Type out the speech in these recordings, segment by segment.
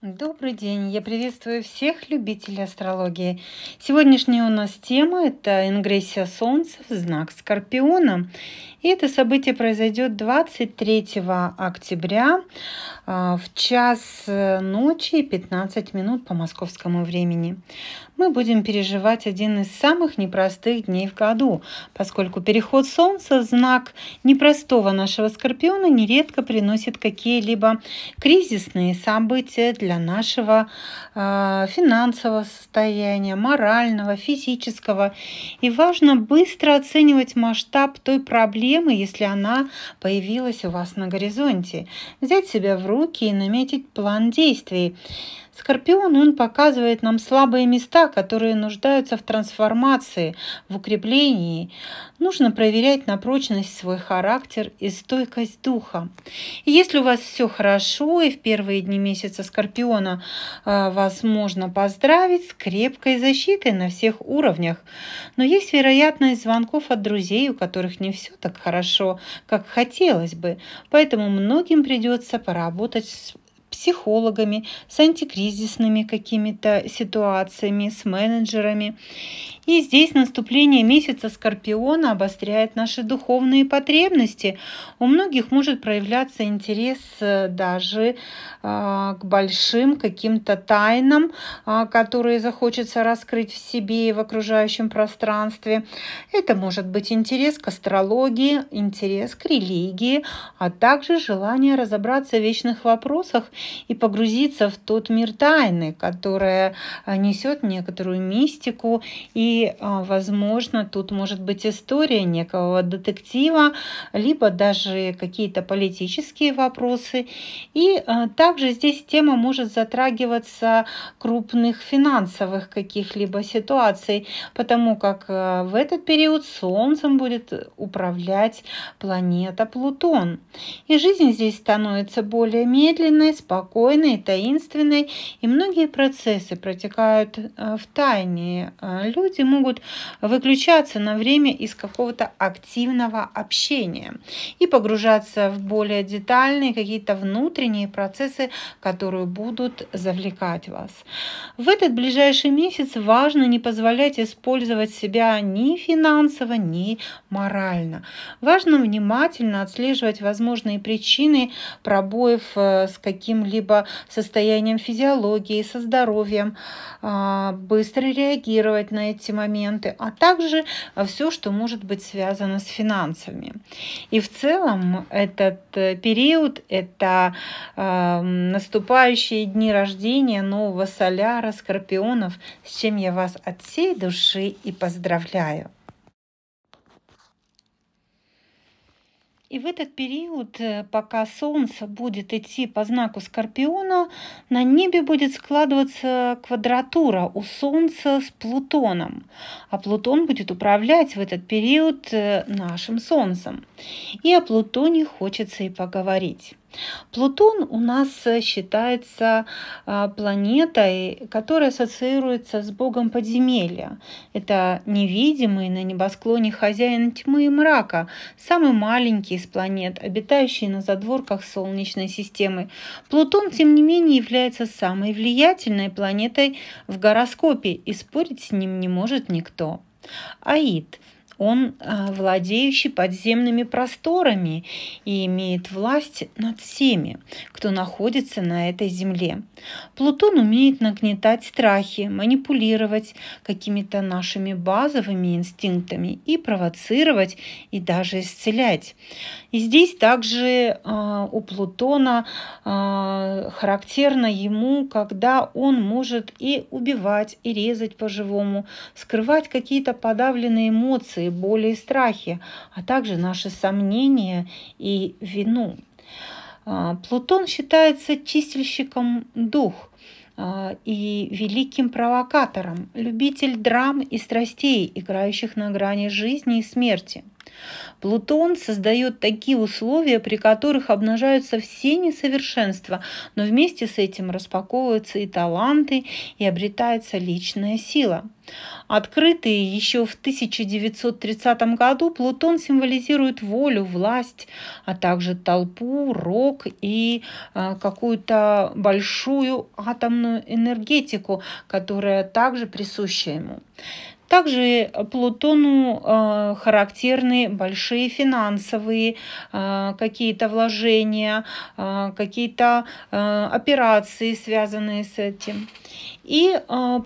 Добрый день! Я приветствую всех любителей астрологии. Сегодняшняя у нас тема – это ингрессия Солнца в знак Скорпиона. И это событие произойдет 23 октября а, в час э, ночи и 15 минут по московскому времени. Мы будем переживать один из самых непростых дней в году, поскольку переход Солнца в знак непростого нашего Скорпиона нередко приносит какие-либо кризисные события для для нашего э, финансового состояния, морального, физического. И важно быстро оценивать масштаб той проблемы, если она появилась у вас на горизонте. Взять себя в руки и наметить план действий. Скорпион он показывает нам слабые места, которые нуждаются в трансформации, в укреплении. Нужно проверять на прочность свой характер и стойкость духа. И если у вас все хорошо, и в первые дни месяца Скорпиона э, вас можно поздравить с крепкой защитой на всех уровнях. Но есть вероятность звонков от друзей, у которых не все так хорошо, как хотелось бы. Поэтому многим придется поработать с психологами, с антикризисными какими-то ситуациями, с менеджерами. И здесь наступление месяца Скорпиона обостряет наши духовные потребности. У многих может проявляться интерес э, даже а, к большим каким-то тайнам, а, которые захочется раскрыть в себе и в окружающем пространстве. Это может быть интерес к астрологии, интерес к религии, а также желание разобраться в вечных вопросах и погрузиться в тот мир тайны, которая э, несет некоторую мистику. И, э, возможно, тут может быть история некого детектива, либо даже какие-то политические вопросы. И э, также здесь тема может затрагиваться крупных финансовых каких-либо ситуаций, потому как в этот период Солнцем будет управлять планета Плутон. И жизнь здесь становится более медленной, спокойной спокойной, таинственной, и многие процессы протекают э, в тайне. Э, люди могут выключаться на время из какого-то активного общения и погружаться в более детальные какие-то внутренние процессы, которые будут завлекать вас. В этот ближайший месяц важно не позволять использовать себя ни финансово, ни морально. Важно внимательно отслеживать возможные причины пробоев э, с каким-либо либо состоянием физиологии, со здоровьем, а, быстро реагировать на эти моменты, а также а, все, что может быть связано с финансами. И в целом этот э, период – это а, наступающие дни рождения нового соляра, скорпионов, с чем я вас от всей души и поздравляю. И в этот период, э, пока Солнце будет идти по знаку Скорпиона, на небе будет складываться квадратура у Солнца с Плутоном. А Плутон будет управлять в этот период э, нашим Солнцем. И о Плутоне хочется и поговорить. Плутон у нас э, считается а, планетой, которая ассоциируется с богом подземелья. Это невидимый на небосклоне хозяин тьмы и мрака, самый маленький из планет, обитающий на задворках Солнечной системы. Плутон, тем не менее, является самой влиятельной планетой в гороскопе, и спорить с ним не может никто. Аид – он а, владеющий подземными просторами и имеет власть над всеми, кто находится на этой земле. Плутон умеет нагнетать страхи, манипулировать какими-то нашими базовыми инстинктами и провоцировать и даже исцелять. И здесь также а, у Плутона а, характерно ему, когда он может и убивать, и резать по-живому, скрывать какие-то подавленные эмоции, наши боли и страхи, а также наши сомнения и вину. А, Плутон считается чистильщиком дух а, и великим провокатором, любитель драм и страстей, играющих на грани жизни и смерти – Плутон создает такие условия, при которых обнажаются все несовершенства, но вместе с этим распаковываются и таланты, и обретается личная сила. Открытый еще в 1930 году Плутон символизирует волю, власть, а также толпу, рок и а, какую-то большую атомную энергетику, которая также присуща ему. Также э, Плутону э, характерны большие финансовые э, какие-то вложения, какие-то операции, связанные с этим. И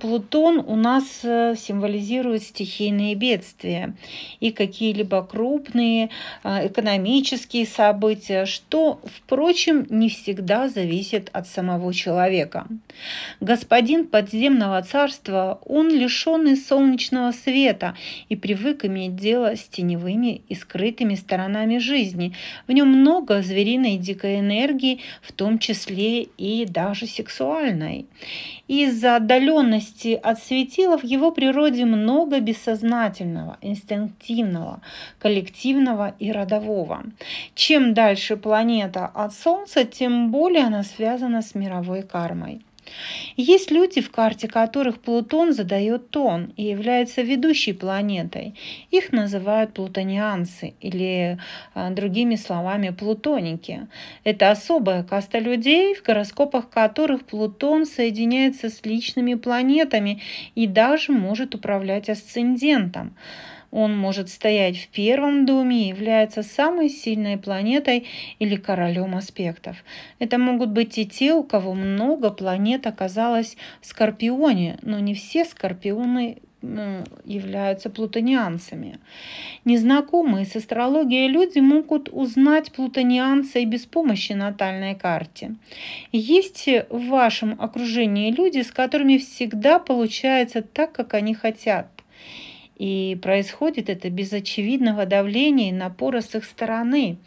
Плутон у нас символизирует стихийные бедствия и какие-либо крупные экономические события, что, впрочем, не всегда зависит от самого человека. Господин подземного царства, он лишенный солнечного солнечного света и привык иметь дело с теневыми и скрытыми сторонами жизни. В нем много звериной дикой энергии, в том числе и даже сексуальной. Из-за отдаленности от светила в его природе много бессознательного, инстинктивного, коллективного и родового. Чем дальше планета от Солнца, тем более она связана с мировой кармой. Есть люди, в карте которых Плутон задает тон и является ведущей планетой. Их называют плутонианцы или а, другими словами плутоники. Это особая каста людей, в гороскопах которых Плутон соединяется с личными планетами и даже может управлять асцендентом. Он может стоять в первом доме и является самой сильной планетой или королем аспектов. Это могут быть и те, у кого много планет оказалось в Скорпионе, но не все Скорпионы являются плутонианцами. Незнакомые с астрологией люди могут узнать плутонианца и без помощи натальной карте. Есть в вашем окружении люди, с которыми всегда получается так, как они хотят. И происходит это без очевидного давления и напора с их стороны.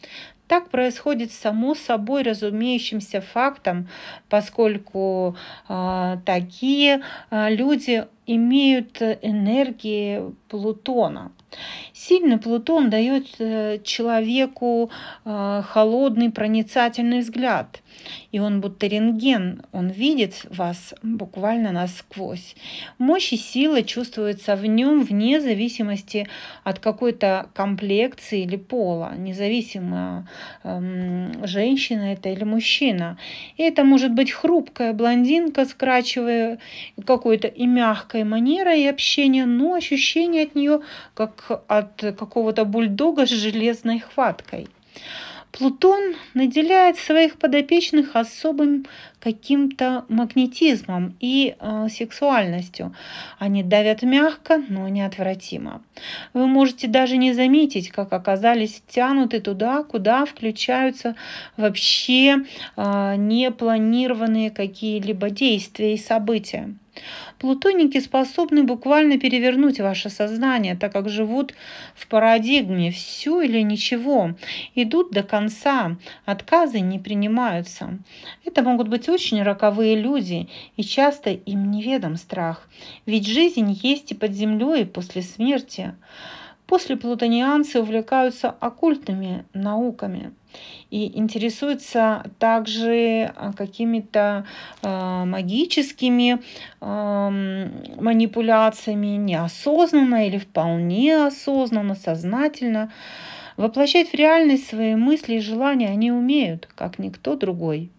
Так происходит само собой разумеющимся фактом, поскольку э, такие э, люди имеют э, энергии Плутона. Сильный Плутон дает э, человеку а, холодный, проницательный взгляд. И он будто рентген, он видит вас буквально насквозь. Мощь и сила чувствуется в нем вне зависимости от какой-то комплекции или пола, независимо эм, женщина это или мужчина. И это может быть хрупкая блондинка, скрачивая какой-то и мягкой манерой и общения, но ощущение от нее как от какого-то бульдога с железной хваткой. Плутон наделяет своих подопечных особым каким-то магнетизмом и э, сексуальностью. Они давят мягко, но неотвратимо. Вы можете даже не заметить, как оказались тянуты туда, куда включаются вообще э, непланированные какие-либо действия и события. Плутоники способны буквально перевернуть ваше сознание, так как живут в парадигме «все или ничего», идут до конца, отказы не принимаются. Это могут быть очень роковые люди, и часто им неведом страх, ведь жизнь есть и под землей, и после смерти. После плутонианцы увлекаются оккультными науками и интересуются также а, какими-то э, магическими э, манипуляциями неосознанно или вполне осознанно, сознательно. Воплощать в реальность свои мысли и желания они умеют, как никто другой.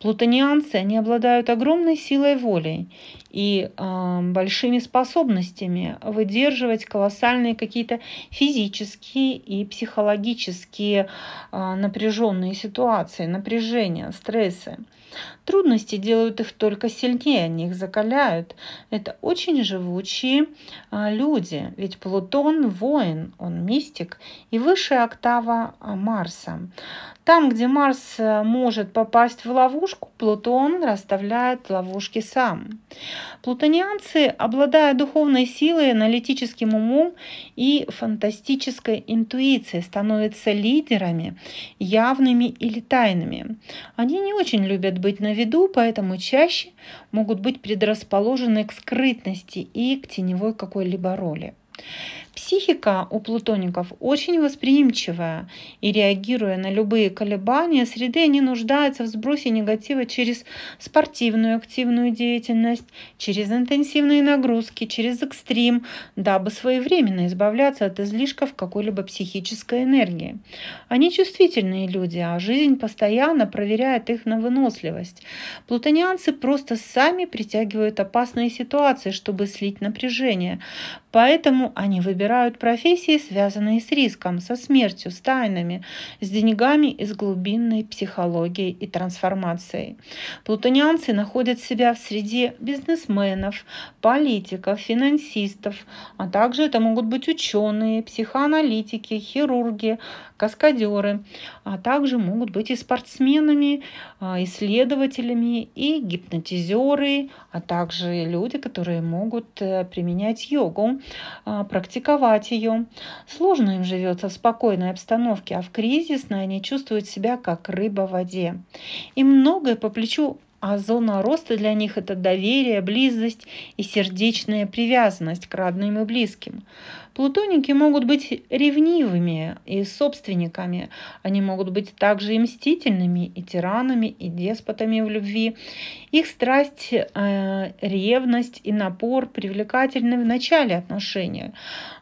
Плутонианцы, они обладают огромной силой воли и э, большими способностями выдерживать колоссальные какие-то физические и психологические э, напряженные ситуации, напряжения, стрессы. Трудности делают их только сильнее, они их закаляют. Это очень живучие э, люди, ведь Плутон воин, он мистик и высшая октава Марса. Там, где Марс э, может попасть в ловушку, Плутон расставляет ловушки сам. Плутонианцы, обладая духовной силой, аналитическим умом и фантастической интуицией, становятся лидерами, явными или тайными. Они не очень любят быть на виду, поэтому чаще могут быть предрасположены к скрытности и к теневой какой-либо роли. Психика у плутоников очень восприимчивая, и реагируя на любые колебания среды, они нуждаются в сбросе негатива через спортивную активную деятельность, через интенсивные нагрузки, через экстрим, дабы своевременно избавляться от излишков какой-либо психической энергии. Они чувствительные люди, а жизнь постоянно проверяет их на выносливость. Плутонианцы просто сами притягивают опасные ситуации, чтобы слить напряжение. Поэтому они выбирают профессии, связанные с риском, со смертью, с тайнами, с деньгами и с глубинной психологией и трансформацией? Плутонианцы находят себя в среде бизнесменов, политиков, финансистов, а также это могут быть ученые, психоаналитики, хирурги, каскадеры, а также могут быть и спортсменами, а, исследователями и гипнотизеры, а также люди, которые могут э, применять йогу. А, а, практиковать ее. Сложно им живется в спокойной обстановке, а в кризисной они чувствуют себя как рыба в воде. И многое по плечу а зона роста для них – это доверие, близость и сердечная привязанность к родным и близким. Плутоники могут быть ревнивыми и собственниками. Они могут быть также и мстительными, и тиранами, и деспотами в любви. Их страсть, э, ревность и напор привлекательны в начале отношения,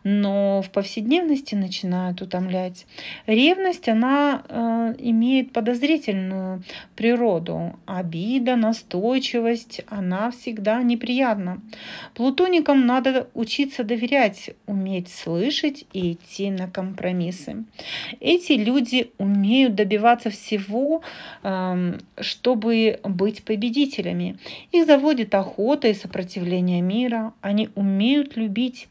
но в повседневности начинают утомлять. Ревность, она э, имеет подозрительную природу, обиду, всегда настойчивость, она всегда неприятна. Плутоникам надо учиться доверять, уметь слышать и идти на компромиссы. Эти люди умеют добиваться всего, эм, чтобы быть победителями. Их заводит охота и сопротивление мира. Они умеют любить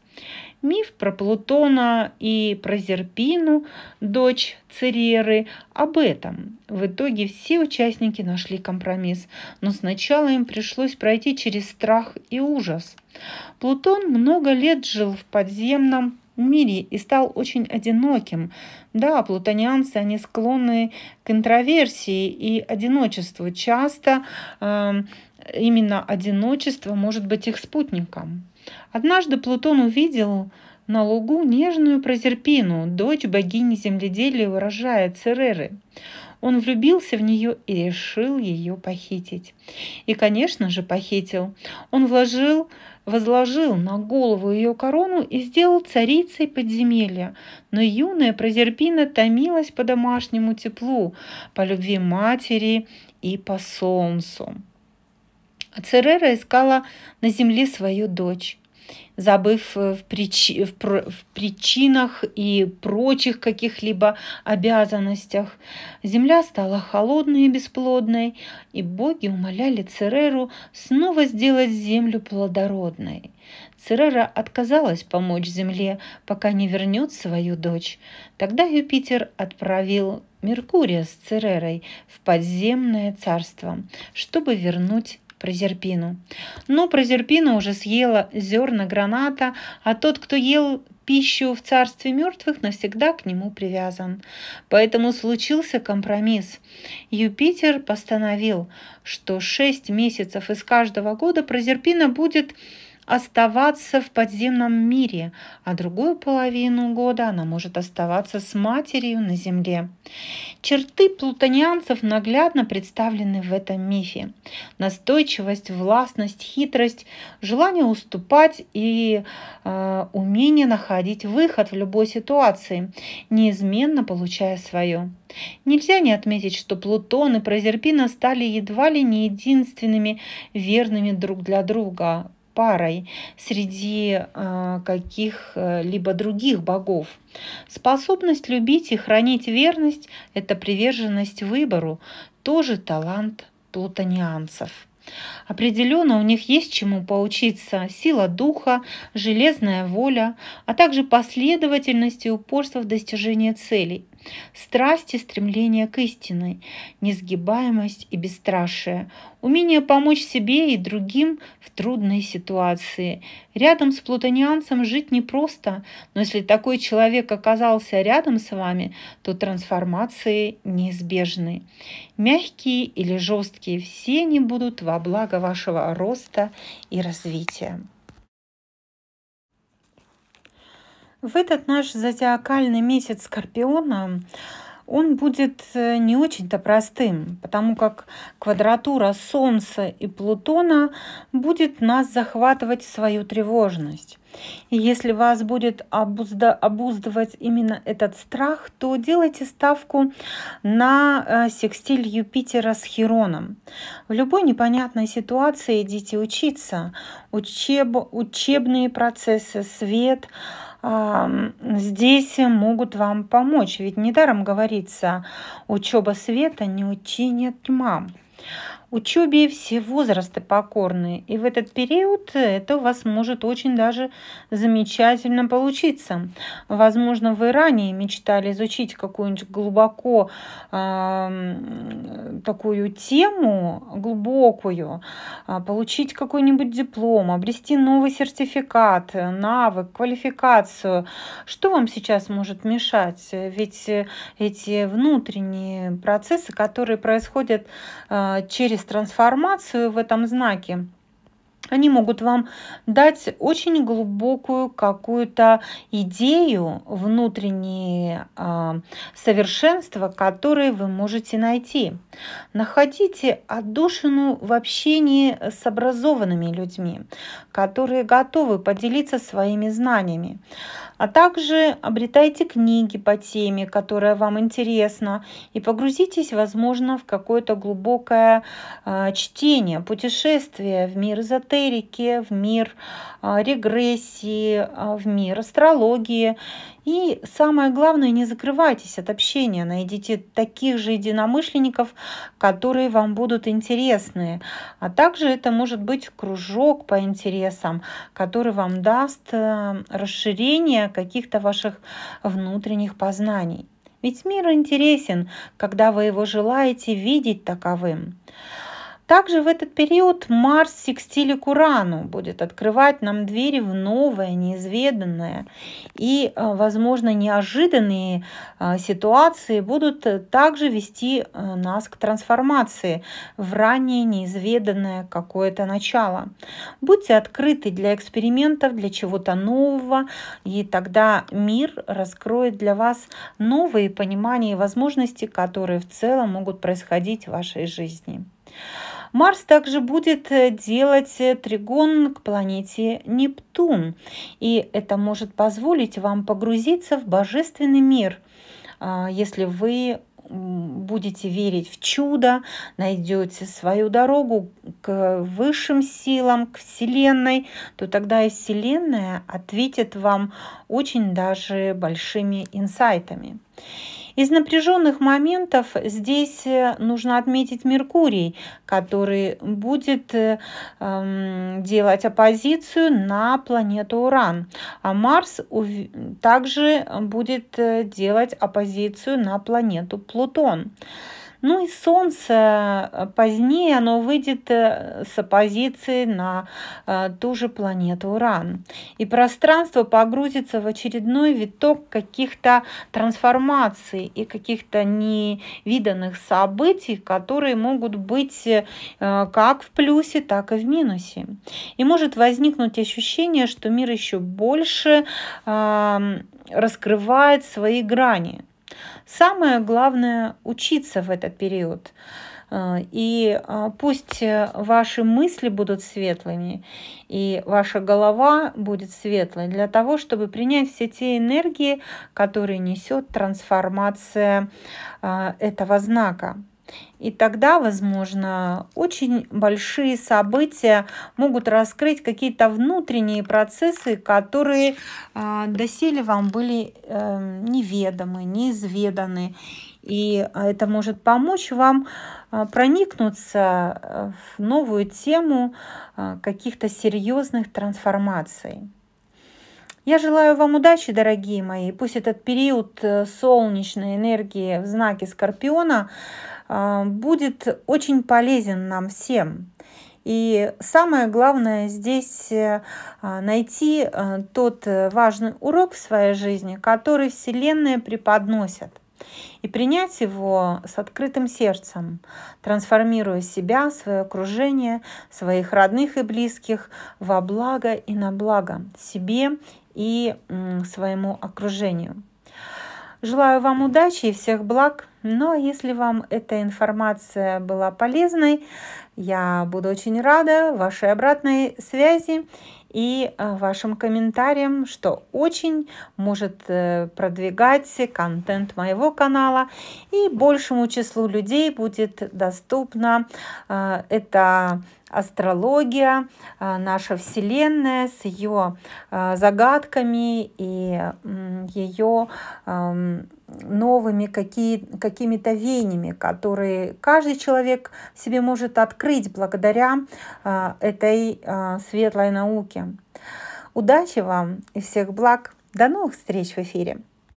Миф про Плутона и про Зерпину, дочь Цереры, а об этом. В итоге все участники нашли компромисс, но сначала им пришлось пройти через страх и ужас. Плутон много лет жил в подземном мире и стал очень одиноким. Да, плутонианцы, они склонны к интроверсии и одиночеству. Часто э, именно одиночество может быть их спутником. Однажды Плутон увидел на лугу нежную Прозерпину, дочь богини земледелия и урожая Цереры. Он влюбился в нее и решил ее похитить. И, конечно же, похитил. Он вложил, возложил на голову ее корону и сделал царицей подземелья. Но юная Прозерпина томилась по домашнему теплу, по любви матери и по солнцу. А Церера искала на земле свою дочь забыв э, в, прич... в, пр... в причинах и прочих каких-либо обязанностях. Земля стала холодной и бесплодной, и боги умоляли Цереру снова сделать землю плодородной. Церера отказалась помочь земле, пока не вернет свою дочь. Тогда Юпитер отправил Меркурия с Церерой в подземное царство, чтобы вернуть про прозерпину. Но Про прозерпина уже съела зерна граната, а тот, кто ел пищу в царстве мертвых, навсегда к нему привязан. Поэтому случился компромисс. Юпитер постановил, что шесть месяцев из каждого года прозерпина будет оставаться в подземном мире, а другую половину года она может оставаться с матерью на земле. Черты плутонианцев наглядно представлены в этом мифе. Настойчивость, властность, хитрость, желание уступать и э, умение находить выход в любой ситуации, неизменно получая свое. Нельзя не отметить, что Плутон и Прозерпина стали едва ли не единственными верными друг для друга парой среди э, каких-либо э, других богов. Способность любить и хранить верность – это приверженность выбору, тоже талант плутонианцев. Определенно у них есть чему поучиться. Сила духа, железная воля, а также последовательность и упорство в достижении целей – Страсть и стремление к истине, несгибаемость и бесстрашие, умение помочь себе и другим в трудной ситуации. Рядом с плутонианцем жить непросто, но если такой человек оказался рядом с вами, то трансформации неизбежны. Мягкие или жесткие все они будут во благо вашего роста и развития. В этот наш зодиакальный месяц Скорпиона он будет э, не очень-то простым, потому как квадратура Солнца и Плутона будет нас захватывать свою тревожность. И если вас будет обузда, обуздывать именно этот страх, то делайте ставку на э, секстиль Юпитера с Хероном. В любой непонятной ситуации идите учиться. Учеб, учебные процессы, свет, здесь могут вам помочь. Ведь недаром говорится, учеба света не учение тьма. Учебе все возрасты покорны, и в этот период это у вас может очень даже замечательно получиться. Возможно, вы ранее мечтали изучить какую-нибудь глубоко э, такую тему, глубокую, а, получить какой-нибудь диплом, обрести новый сертификат, навык, квалификацию. Что вам сейчас может мешать? Ведь э, эти внутренние процессы, которые происходят э, через трансформацию в этом знаке, они могут вам дать очень глубокую какую-то идею, внутреннее э, а, совершенство, которое вы можете найти. Находите отдушину в общении с образованными людьми, которые готовы поделиться своими знаниями а также обретайте книги по теме, которая вам интересна, и погрузитесь, возможно, в какое-то глубокое а, чтение, путешествие в мир эзотерики, в мир а, регрессии, а, в мир астрологии и самое главное, не закрывайтесь от общения, найдите таких же единомышленников, которые вам будут интересны. А также это может быть кружок по интересам, который вам даст э, расширение каких-то ваших внутренних познаний. Ведь мир интересен, когда вы его желаете видеть таковым. Также в этот период Марс в секстиле к Урану будет открывать нам двери в новое, неизведанное. И, э, возможно, неожиданные э, ситуации будут э, также вести нас к трансформации в ранее неизведанное какое-то начало. Будьте открыты для экспериментов, для чего-то нового, и тогда мир раскроет для вас новые понимания и возможности, которые в целом могут происходить в вашей жизни. Марс также будет э, делать э, тригон к планете Нептун, и это может позволить вам погрузиться в божественный мир, а, если вы будете верить в чудо, найдете свою дорогу к высшим силам, к Вселенной, то тогда и Вселенная ответит вам очень даже большими инсайтами. Из напряженных моментов здесь э, нужно отметить Меркурий, который будет э, эм, делать оппозицию на планету Уран. А Марс также будет э, делать оппозицию на планету Плутон. Ну и Солнце э, позднее оно выйдет э, с оппозиции на э, ту же планету Уран. И пространство погрузится в очередной виток каких-то трансформаций и каких-то невиданных событий, которые могут быть как в плюсе, так и в минусе. И может возникнуть ощущение, что мир еще больше раскрывает свои грани – Самое главное – учиться в этот период. Э, и э, пусть э, ваши мысли будут светлыми, и ваша голова будет светлой для того, чтобы принять все те энергии, которые несет трансформация этого знака. И тогда, возможно, очень большие события могут раскрыть какие-то внутренние процессы, которые э, а, доселе вам были э, неведомы, неизведаны. И это может помочь вам а, проникнуться э, в новую тему а, каких-то серьезных трансформаций. Я желаю вам удачи, дорогие мои. Пусть этот период э, солнечной энергии в знаке Скорпиона э, будет очень полезен нам всем. И самое главное здесь э, найти тот важный урок в своей жизни, который Вселенная преподносит, и принять его с открытым сердцем, трансформируя себя, свое окружение, своих родных и близких во благо и на благо себе и своему окружению. Желаю вам удачи и всех благ. Ну а если вам эта информация была полезной, я буду очень рада вашей обратной связи и э, вашим комментариям, что очень может э, продвигать контент моего канала и большему числу людей будет доступна э, эта астрология, э, наша Вселенная с ее э, загадками и ее эм, новыми какие, какими-то веяниями, которые каждый человек себе может открыть благодаря э, этой светлой науке. Удачи вам и всех благ! До новых встреч в эфире!